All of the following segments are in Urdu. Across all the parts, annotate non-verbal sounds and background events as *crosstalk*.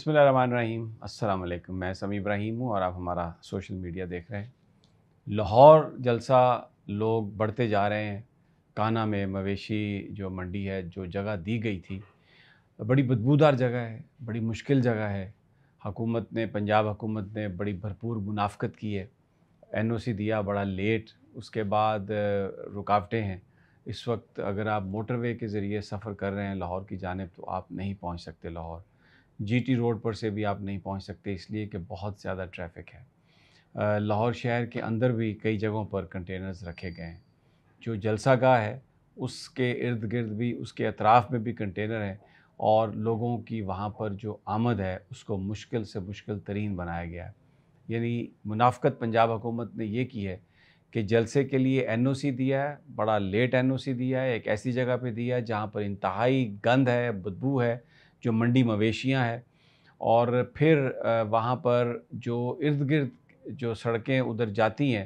بسم اللہ الرحمن الرحیم السلام علیکم میں سمی ابراہیم ہوں اور آپ ہمارا سوشل میڈیا دیکھ رہے ہیں لاہور جلسہ لوگ بڑھتے جا رہے ہیں کانا میں مویشی جو منڈی ہے جو جگہ دی گئی تھی بڑی بدبودار جگہ ہے بڑی مشکل جگہ ہے حکومت نے پنجاب حکومت نے بڑی بھرپور منافقت کی ہے این او سی دیا بڑا لیٹ اس کے بعد رکاوٹیں ہیں اس وقت اگر آپ موٹر وے کے ذریعے سفر کر رہے ہیں لاہور کی جانب تو آپ نہیں پہنچ سکتے لاہور جی ٹی روڈ پر سے بھی آپ نہیں پہنچ سکتے اس لیے کہ بہت زیادہ ٹریفک ہے لاہور شہر کے اندر بھی کئی جگہوں پر کنٹینرز رکھے گئے ہیں جو جلسہ گاہ ہے اس کے ارد گرد بھی اس کے اطراف میں بھی کنٹینر ہیں اور لوگوں کی وہاں پر جو آمد ہے اس کو مشکل سے مشکل ترین بنایا گیا ہے یعنی منافقت پنجاب حکومت نے یہ کی ہے کہ جلسے کے لیے این او سی دیا ہے بڑا لیٹ این او سی دیا ہے ایک ایسی جگہ پہ دیا ہے جہاں پر انتہائی گند ہے بدبو ہے جو منڈی مویشیاں ہیں اور پھر وہاں پر جو ارد گرد جو سڑکیں ادھر جاتی ہیں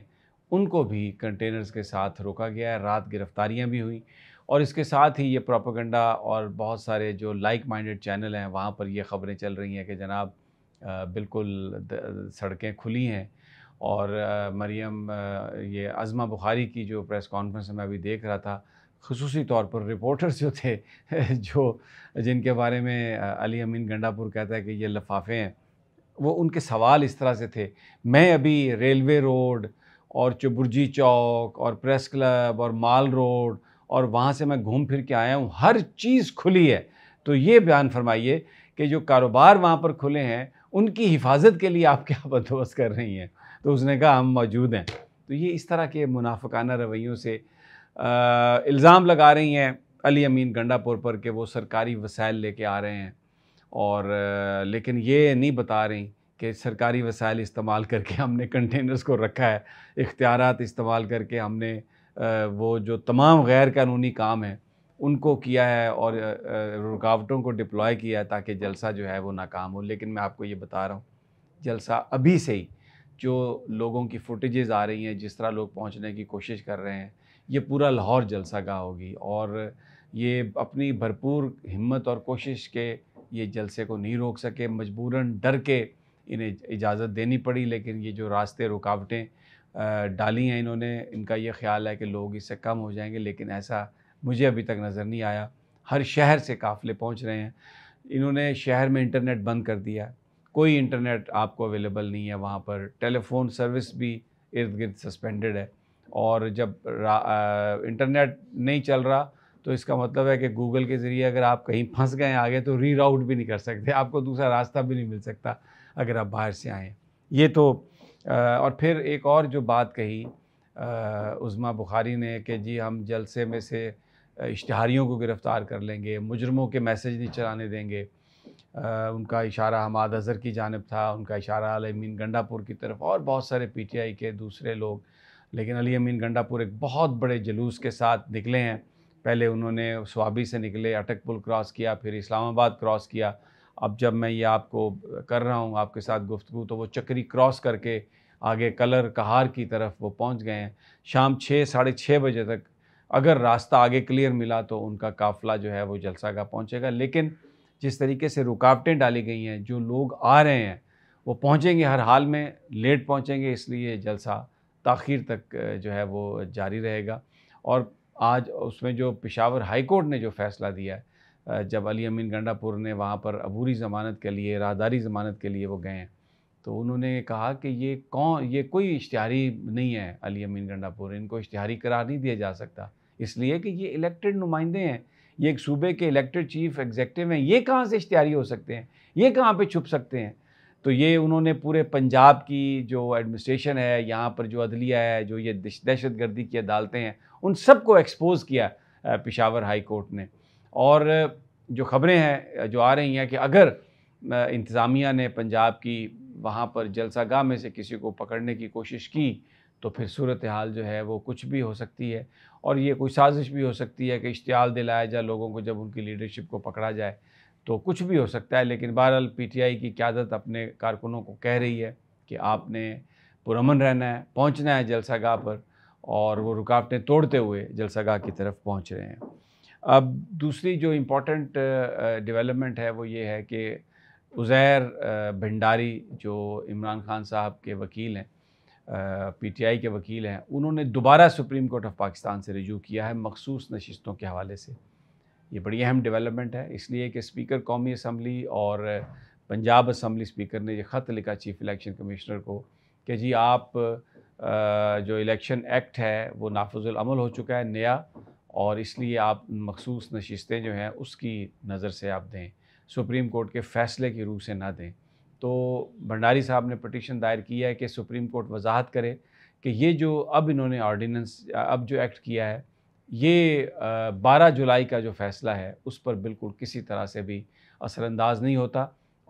ان کو بھی کنٹینرز کے ساتھ روکا گیا ہے رات گرفتاریاں بھی ہوئیں اور اس کے ساتھ ہی یہ پروپیگنڈا اور بہت سارے جو لائک مائنڈڈ چینل ہیں وہاں پر یہ خبریں چل رہی ہیں کہ جناب بالکل سڑکیں کھلی ہیں اور مریم یہ عظمہ بخاری کی جو پریس کانفرنس میں ابھی دیکھ رہا تھا خصوصی طور پر رپورٹرز جو تھے جو جن کے بارے میں علی امین گنڈا پور کہتا ہے کہ یہ لفافے ہیں وہ ان کے سوال اس طرح سے تھے میں ابھی ریلوے روڈ اور چبرجی چوک اور پریس کلب اور مال روڈ اور وہاں سے میں گھوم پھر کے آیا ہوں ہر چیز کھلی ہے تو یہ بیان فرمائیے کہ جو کاروبار وہاں پر کھلے ہیں ان کی حفاظت کے لیے آپ کیا *laughs* بندوبست کر رہی ہیں تو اس نے کہا ہم موجود ہیں تو یہ اس طرح کے منافقانہ رویوں سے الزام لگا رہی ہیں علی امین گنڈا پور پر کہ وہ سرکاری وسائل لے کے آ رہے ہیں اور لیکن یہ نہیں بتا رہی کہ سرکاری وسائل استعمال کر کے ہم نے کنٹینرز کو رکھا ہے اختیارات استعمال کر کے ہم نے وہ جو تمام غیر قانونی کام ہیں ان کو کیا ہے اور رکاوٹوں کو ڈپلوائے کیا ہے تاکہ جلسہ جو ہے وہ ناکام ہو لیکن میں آپ کو یہ بتا رہا ہوں جلسہ ابھی سے ہی جو لوگوں کی فوٹیجز آ رہی ہیں جس طرح لوگ پہنچنے کی کوشش کر رہے ہیں یہ پورا لاہور جلسہ گاہ ہوگی اور یہ اپنی بھرپور ہمت اور کوشش کے یہ جلسے کو نہیں روک سکے مجبوراً ڈر کے انہیں اجازت دینی پڑی لیکن یہ جو راستے رکاوٹیں ڈالی ہیں انہوں نے ان کا یہ خیال ہے کہ لوگ اس سے کم ہو جائیں گے لیکن ایسا مجھے ابھی تک نظر نہیں آیا ہر شہر سے قافلے پہنچ رہے ہیں انہوں نے شہر میں انٹرنیٹ بند کر دیا کوئی انٹرنیٹ آپ کو اویلیبل نہیں ہے وہاں پر ٹیلی فون سروس بھی ارد گرد سسپینڈڈ ہے اور جب انٹرنیٹ نہیں چل رہا تو اس کا مطلب ہے کہ گوگل کے ذریعے اگر آپ کہیں پھنس گئے آگے تو ری راؤٹ بھی نہیں کر سکتے آپ کو دوسرا راستہ بھی نہیں مل سکتا اگر آپ باہر سے آئیں یہ تو اور پھر ایک اور جو بات کہی عظمہ بخاری نے کہ جی ہم جلسے میں سے اشتہاریوں کو گرفتار کر لیں گے مجرموں کے میسج نہیں چلانے دیں گے ان کا اشارہ حماد اظہر کی جانب تھا ان کا اشارہ مین گنڈا پور کی طرف اور بہت سارے پی ٹی آئی کے دوسرے لوگ لیکن علی امین گنڈا پور ایک بہت بڑے جلوس کے ساتھ نکلے ہیں پہلے انہوں نے سوابی سے نکلے اٹک پل کراس کیا پھر اسلام آباد کراس کیا اب جب میں یہ آپ کو کر رہا ہوں آپ کے ساتھ گفتگو تو وہ چکری کراس کر کے آگے کلر کہار کی طرف وہ پہنچ گئے ہیں شام چھ ساڑھے چھ بجے تک اگر راستہ آگے کلیئر ملا تو ان کا قافلہ جو ہے وہ جلسہ کا پہنچے گا لیکن جس طریقے سے رکاوٹیں ڈالی گئی ہیں جو لوگ آ رہے ہیں وہ پہنچیں گے ہر حال میں لیٹ پہنچیں گے اس لیے جلسہ تاخیر تک جو ہے وہ جاری رہے گا اور آج اس میں جو پشاور ہائی کورٹ نے جو فیصلہ دیا ہے جب علی امین گنڈا پور نے وہاں پر عبوری ضمانت کے لیے راہداری ضمانت کے لیے وہ گئے ہیں تو انہوں نے کہا کہ یہ کون یہ کوئی اشتہاری نہیں ہے علی امین گنڈا پور ان کو اشتہاری قرار نہیں دیا جا سکتا اس لیے کہ یہ الیکٹڈ نمائندے ہیں یہ ایک صوبے کے الیکٹڈ چیف ایگزیکٹو ہیں یہ کہاں سے اشتہاری ہو سکتے ہیں یہ کہاں پہ چھپ سکتے ہیں تو یہ انہوں نے پورے پنجاب کی جو ایڈمنسٹریشن ہے یہاں پر جو عدلیہ ہے جو یہ دہشت گردی کی عدالتیں ہیں ان سب کو ایکسپوز کیا پشاور ہائی کورٹ نے اور جو خبریں ہیں جو آ رہی ہیں کہ اگر انتظامیہ نے پنجاب کی وہاں پر جلسہ گاہ میں سے کسی کو پکڑنے کی کوشش کی تو پھر صورتحال جو ہے وہ کچھ بھی ہو سکتی ہے اور یہ کوئی سازش بھی ہو سکتی ہے کہ اشتعال دلایا جائے لوگوں کو جب ان کی لیڈرشپ کو پکڑا جائے تو کچھ بھی ہو سکتا ہے لیکن بہرحال پی ٹی آئی کی قیادت اپنے کارکنوں کو کہہ رہی ہے کہ آپ نے پرامن رہنا ہے پہنچنا ہے جلسہ گاہ پر اور وہ رکاوٹیں توڑتے ہوئے جلسہ گاہ کی طرف پہنچ رہے ہیں اب دوسری جو امپورٹنٹ ڈیولپمنٹ ہے وہ یہ ہے کہ عزیر بھنڈاری جو عمران خان صاحب کے وکیل ہیں پی ٹی آئی کے وکیل ہیں انہوں نے دوبارہ سپریم کورٹ آف پاکستان سے رجوع کیا ہے مخصوص نشستوں کے حوالے سے یہ بڑی اہم ڈیولپمنٹ ہے اس لیے کہ اسپیکر قومی اسمبلی اور پنجاب اسمبلی اسپیکر نے یہ خط لکھا چیف الیکشن کمیشنر کو کہ جی آپ جو الیکشن ایکٹ ہے وہ نافذ العمل ہو چکا ہے نیا اور اس لیے آپ مخصوص نشستیں جو ہیں اس کی نظر سے آپ دیں سپریم کورٹ کے فیصلے کی روح سے نہ دیں تو بھنڈاری صاحب نے پٹیشن دائر کیا ہے کہ سپریم کورٹ وضاحت کرے کہ یہ جو اب انہوں نے آرڈیننس اب جو ایکٹ کیا ہے یہ بارہ جولائی کا جو فیصلہ ہے اس پر بالکل کسی طرح سے بھی اثر انداز نہیں ہوتا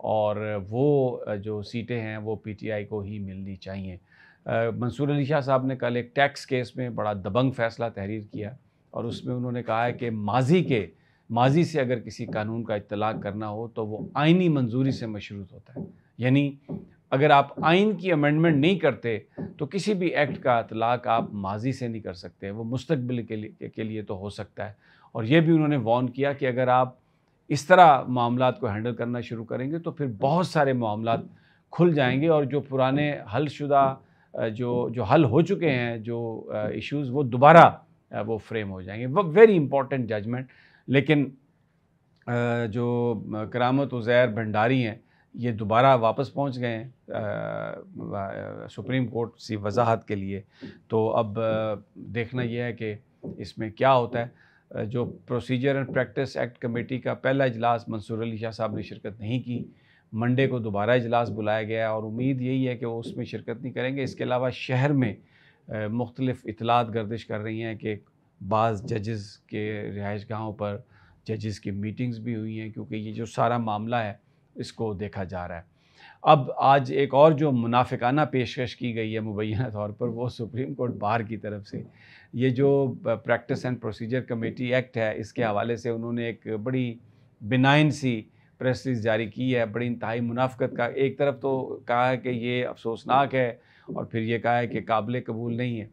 اور وہ جو سیٹیں ہیں وہ پی ٹی آئی کو ہی ملنی چاہیے منصور علی شاہ صاحب نے کل ایک ٹیکس کیس میں بڑا دبنگ فیصلہ تحریر کیا اور اس میں انہوں نے کہا ہے کہ ماضی کے ماضی سے اگر کسی قانون کا اطلاع کرنا ہو تو وہ آئینی منظوری سے مشروط ہوتا ہے یعنی اگر آپ آئین کی امینڈمنٹ نہیں کرتے تو کسی بھی ایکٹ کا اطلاق آپ ماضی سے نہیں کر سکتے وہ مستقبل کے لیے تو ہو سکتا ہے اور یہ بھی انہوں نے وارن کیا کہ اگر آپ اس طرح معاملات کو ہینڈل کرنا شروع کریں گے تو پھر بہت سارے معاملات کھل جائیں گے اور جو پرانے حل شدہ جو جو حل ہو چکے ہیں جو ایشوز وہ دوبارہ وہ فریم ہو جائیں گے وہ ویری امپورٹنٹ ججمنٹ لیکن جو کرامت و زیر بھنڈاری ہیں یہ دوبارہ واپس پہنچ گئے ہیں سپریم کورٹ سی وضاحت کے لیے تو اب دیکھنا یہ ہے کہ اس میں کیا ہوتا ہے جو procedure and practice act committee کا پہلا اجلاس منصور علی شاہ صاحب نے شرکت نہیں کی منڈے کو دوبارہ اجلاس بلایا گیا ہے اور امید یہی ہے کہ وہ اس میں شرکت نہیں کریں گے اس کے علاوہ شہر میں مختلف اطلاعات گردش کر رہی ہیں کہ بعض ججز کے رہائش گاہوں پر ججز کی میٹنگز بھی ہوئی ہیں کیونکہ یہ جو سارا معاملہ ہے اس کو دیکھا جا رہا ہے اب آج ایک اور جو منافقانہ پیشکش کی گئی ہے مبینہ طور پر وہ سپریم کورٹ بار کی طرف سے یہ جو practice and procedure committee act ہے اس کے حوالے سے انہوں نے ایک بڑی بینائن سی ریز جاری کی ہے بڑی انتہائی منافقت کا ایک طرف تو کہا ہے کہ یہ افسوسناک ہے اور پھر یہ کہا ہے کہ قابل قبول نہیں ہے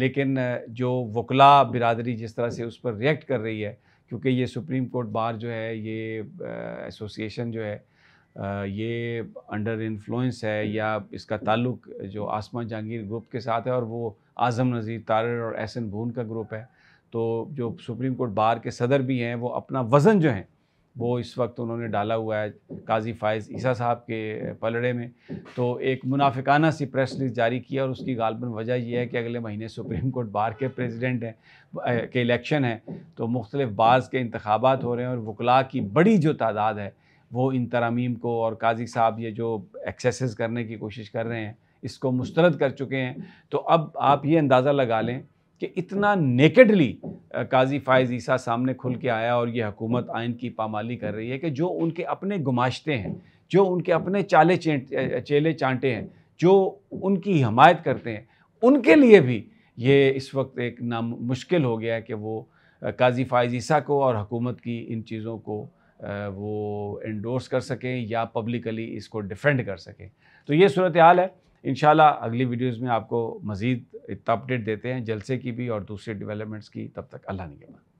لیکن جو وکلا برادری جس طرح سے اس پر ریئیکٹ کر رہی ہے کیونکہ یہ سپریم کورٹ بار جو ہے یہ ایسوسیشن جو ہے یہ انڈر انفلوئنس ہے یا اس کا تعلق جو آسمان جہانگیر گروپ کے ساتھ ہے اور وہ اعظم نظیر تارر اور احسن بھون کا گروپ ہے تو جو سپریم کورٹ بار کے صدر بھی ہیں وہ اپنا وزن جو ہیں وہ اس وقت انہوں نے ڈالا ہوا ہے قاضی فائز عیسیٰ صاحب کے پلڑے میں تو ایک منافقانہ سی پریس ریلیز جاری کیا اور اس کی غالباً وجہ یہ ہے کہ اگلے مہینے سپریم کورٹ بار کے پریزیڈنٹ ہیں کے الیکشن ہیں تو مختلف بارز کے انتخابات ہو رہے ہیں اور وکلاء کی بڑی جو تعداد ہے وہ ان ترامیم کو اور قاضی صاحب یہ جو ایکسیسز کرنے کی کوشش کر رہے ہیں اس کو مسترد کر چکے ہیں تو اب آپ یہ اندازہ لگا لیں کہ اتنا نیکڈلی قاضی فائز عیسیٰ سامنے کھل کے آیا اور یہ حکومت آئین کی پامالی کر رہی ہے کہ جو ان کے اپنے گماشتے ہیں جو ان کے اپنے چالے چیلے چانٹے ہیں جو ان کی حمایت کرتے ہیں ان کے لیے بھی یہ اس وقت ایک نام مشکل ہو گیا ہے کہ وہ قاضی فائز عیسیٰ کو اور حکومت کی ان چیزوں کو وہ انڈورس کر سکیں یا پبلکلی اس کو ڈیفینڈ کر سکیں تو یہ صورتحال ہے انشاءاللہ اگلی ویڈیوز میں آپ کو مزید اپڈیٹ دیتے ہیں جلسے کی بھی اور دوسرے ڈیولپمنٹس کی تب تک اللہ نگمان